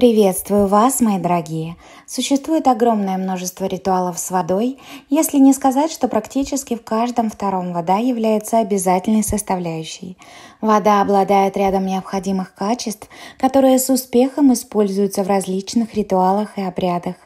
Приветствую вас, мои дорогие! Существует огромное множество ритуалов с водой, если не сказать, что практически в каждом втором вода является обязательной составляющей. Вода обладает рядом необходимых качеств, которые с успехом используются в различных ритуалах и обрядах.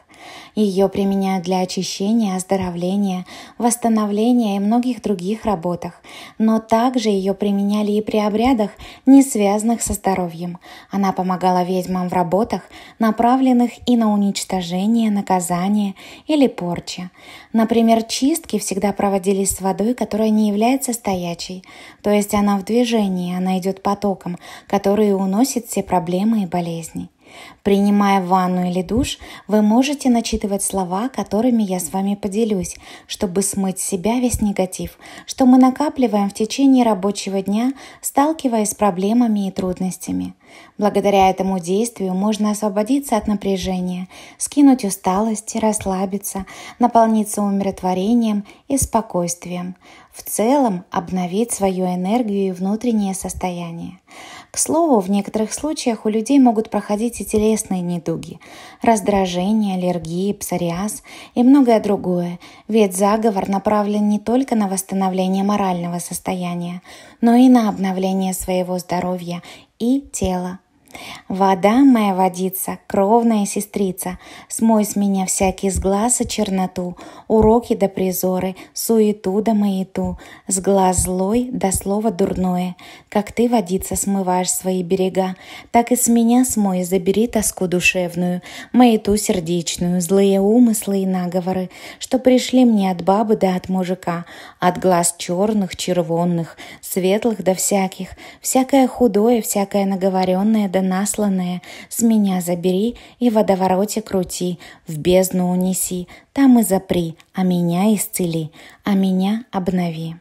Ее применяют для очищения, оздоровления, восстановления и многих других работах, но также ее применяли и при обрядах, не связанных со здоровьем. Она помогала ведьмам в работах, направленных и на уничтожение, наказание или порча. Например, чистки всегда проводились с водой, которая не является стоячей, то есть она в движении, она идет потоком, который уносит все проблемы и болезни. Принимая ванну или душ, вы можете начитывать слова, которыми я с вами поделюсь, чтобы смыть с себя весь негатив, что мы накапливаем в течение рабочего дня, сталкиваясь с проблемами и трудностями – Благодаря этому действию можно освободиться от напряжения, скинуть усталость, расслабиться, наполниться умиротворением и спокойствием, в целом обновить свою энергию и внутреннее состояние. К слову, в некоторых случаях у людей могут проходить и телесные недуги, раздражение, аллергии, псориаз и многое другое, ведь заговор направлен не только на восстановление морального состояния, но и на обновление своего здоровья и тело. Вода моя водица, кровная сестрица, Смой с меня всякий с глаза черноту, Уроки до да призоры, суету до да маяту, С глаз злой до да слова дурное. Как ты, водица, смываешь свои берега, Так и с меня смой, забери тоску душевную, Маяту сердечную, злые умыслы и наговоры, Что пришли мне от бабы да от мужика, От глаз черных, червонных, светлых да всяких, Всякое худое, всякое наговоренное да насланное, с меня забери и в водовороте крути, в бездну унеси, там и запри, а меня исцели, а меня обнови».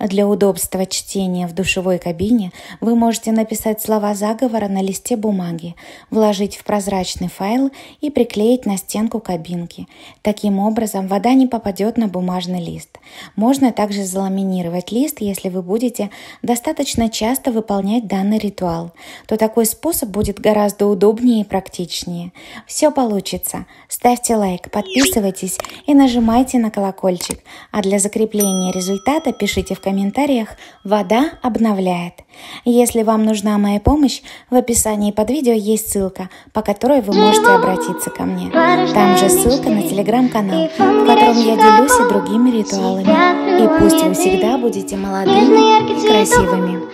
Для удобства чтения в душевой кабине вы можете написать слова заговора на листе бумаги, вложить в прозрачный файл и приклеить на стенку кабинки. Таким образом вода не попадет на бумажный лист. Можно также заламинировать лист, если вы будете достаточно часто выполнять данный ритуал, то такой способ будет гораздо удобнее и практичнее. Все получится. Ставьте лайк, подписывайтесь и нажимайте на колокольчик. А для закрепления результата пишите Пишите в комментариях «Вода обновляет». Если вам нужна моя помощь, в описании под видео есть ссылка, по которой вы можете обратиться ко мне. Там же ссылка на телеграм-канал, в котором я делюсь и другими ритуалами. И пусть вы всегда будете молодыми и красивыми.